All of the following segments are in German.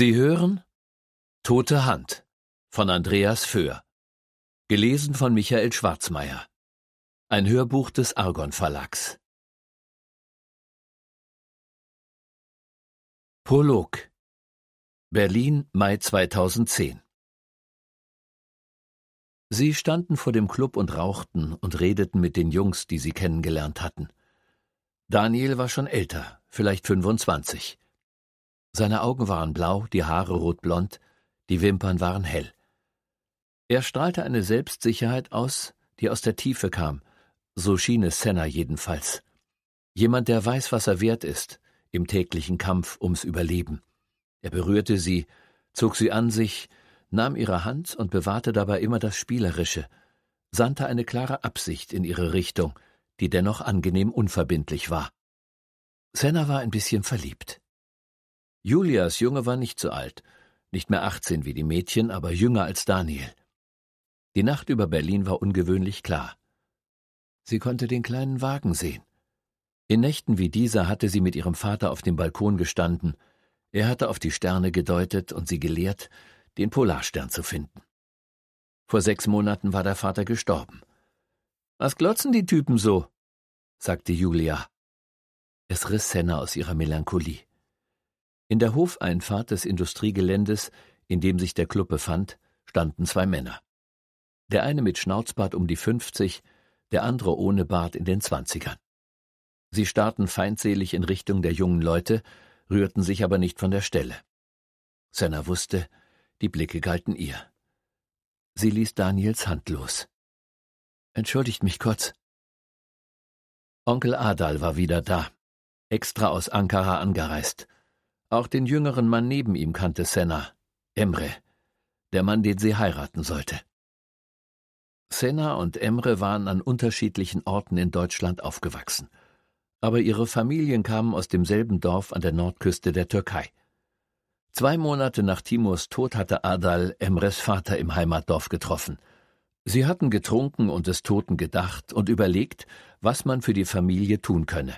Sie hören Tote Hand von Andreas Föhr. Gelesen von Michael Schwarzmeier. Ein Hörbuch des Argon Verlags. Prolog Berlin, Mai 2010 Sie standen vor dem Club und rauchten und redeten mit den Jungs, die sie kennengelernt hatten. Daniel war schon älter, vielleicht 25. Seine Augen waren blau, die Haare rotblond, die Wimpern waren hell. Er strahlte eine Selbstsicherheit aus, die aus der Tiefe kam, so schien es Senna jedenfalls. Jemand, der weiß, was er wert ist, im täglichen Kampf ums Überleben. Er berührte sie, zog sie an sich, nahm ihre Hand und bewahrte dabei immer das Spielerische, sandte eine klare Absicht in ihre Richtung, die dennoch angenehm unverbindlich war. Senna war ein bisschen verliebt. Julias Junge war nicht so alt, nicht mehr 18 wie die Mädchen, aber jünger als Daniel. Die Nacht über Berlin war ungewöhnlich klar. Sie konnte den kleinen Wagen sehen. In Nächten wie dieser hatte sie mit ihrem Vater auf dem Balkon gestanden. Er hatte auf die Sterne gedeutet und sie gelehrt, den Polarstern zu finden. Vor sechs Monaten war der Vater gestorben. Was glotzen die Typen so? sagte Julia. Es riss Senna aus ihrer Melancholie. In der Hofeinfahrt des Industriegeländes, in dem sich der Club befand, standen zwei Männer. Der eine mit Schnauzbart um die 50, der andere ohne Bart in den 20ern. Sie starrten feindselig in Richtung der jungen Leute, rührten sich aber nicht von der Stelle. Senna wusste, die Blicke galten ihr. Sie ließ Daniels Hand los. Entschuldigt mich kurz. Onkel Adal war wieder da, extra aus Ankara angereist auch den jüngeren Mann neben ihm kannte Senna, Emre, der Mann, den sie heiraten sollte. Senna und Emre waren an unterschiedlichen Orten in Deutschland aufgewachsen. Aber ihre Familien kamen aus demselben Dorf an der Nordküste der Türkei. Zwei Monate nach Timurs Tod hatte Adal Emres Vater im Heimatdorf getroffen. Sie hatten getrunken und des Toten gedacht und überlegt, was man für die Familie tun könne.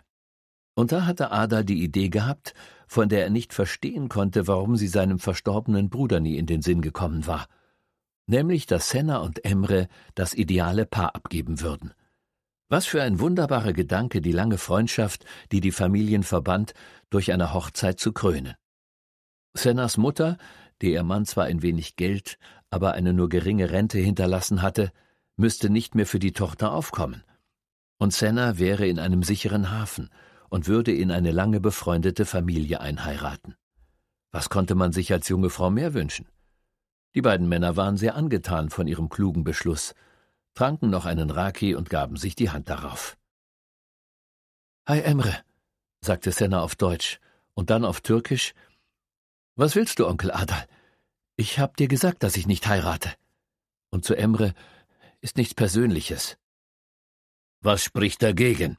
Und da hatte Ada die Idee gehabt, von der er nicht verstehen konnte, warum sie seinem verstorbenen Bruder nie in den Sinn gekommen war. Nämlich, dass Senna und Emre das ideale Paar abgeben würden. Was für ein wunderbarer Gedanke, die lange Freundschaft, die die Familien verband, durch eine Hochzeit zu krönen. Sennas Mutter, der ihr Mann zwar ein wenig Geld, aber eine nur geringe Rente hinterlassen hatte, müsste nicht mehr für die Tochter aufkommen. Und Senna wäre in einem sicheren Hafen – und würde in eine lange befreundete Familie einheiraten. Was konnte man sich als junge Frau mehr wünschen? Die beiden Männer waren sehr angetan von ihrem klugen Beschluss, tranken noch einen Raki und gaben sich die Hand darauf. Hi Emre, sagte Senna auf Deutsch und dann auf Türkisch. Was willst du, Onkel Adal? Ich hab dir gesagt, dass ich nicht heirate. Und zu Emre ist nichts Persönliches. Was spricht dagegen?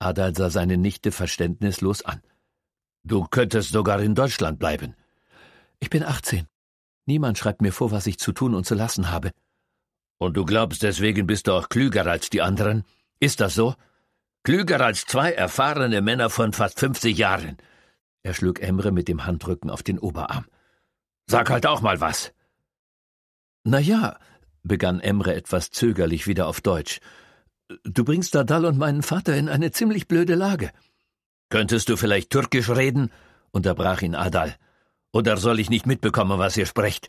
Adal sah seine Nichte verständnislos an. Du könntest sogar in Deutschland bleiben. Ich bin 18. Niemand schreibt mir vor, was ich zu tun und zu lassen habe. Und du glaubst, deswegen bist du auch klüger als die anderen? Ist das so? Klüger als zwei erfahrene Männer von fast 50 Jahren. Er schlug Emre mit dem Handrücken auf den Oberarm. Sag halt auch mal was. Na ja, begann Emre etwas zögerlich wieder auf Deutsch du bringst Dadal und meinen Vater in eine ziemlich blöde Lage. Könntest du vielleicht Türkisch reden? unterbrach ihn Adal. Oder soll ich nicht mitbekommen, was ihr sprecht?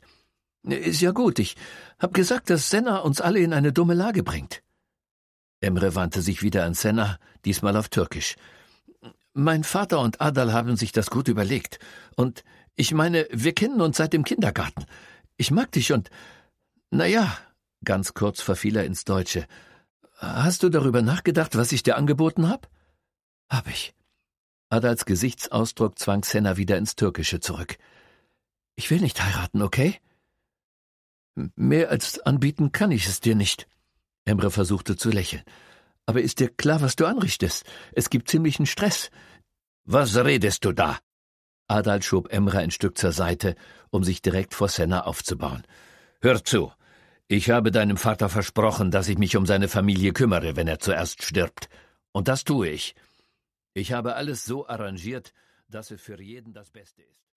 Ist ja gut, ich hab gesagt, dass Senna uns alle in eine dumme Lage bringt. Emre wandte sich wieder an Senna, diesmal auf Türkisch. Mein Vater und Adal haben sich das gut überlegt. Und ich meine, wir kennen uns seit dem Kindergarten. Ich mag dich und. Na ja, ganz kurz verfiel er ins Deutsche Hast du darüber nachgedacht, was ich dir angeboten hab? Hab ich. Adals Gesichtsausdruck zwang Senna wieder ins Türkische zurück. Ich will nicht heiraten, okay? Mehr als anbieten kann ich es dir nicht. Emre versuchte zu lächeln. Aber ist dir klar, was du anrichtest? Es gibt ziemlichen Stress. Was redest du da? Adal schob Emre ein Stück zur Seite, um sich direkt vor Senna aufzubauen. Hör zu, ich habe deinem Vater versprochen, dass ich mich um seine Familie kümmere, wenn er zuerst stirbt. Und das tue ich. Ich habe alles so arrangiert, dass es für jeden das Beste ist.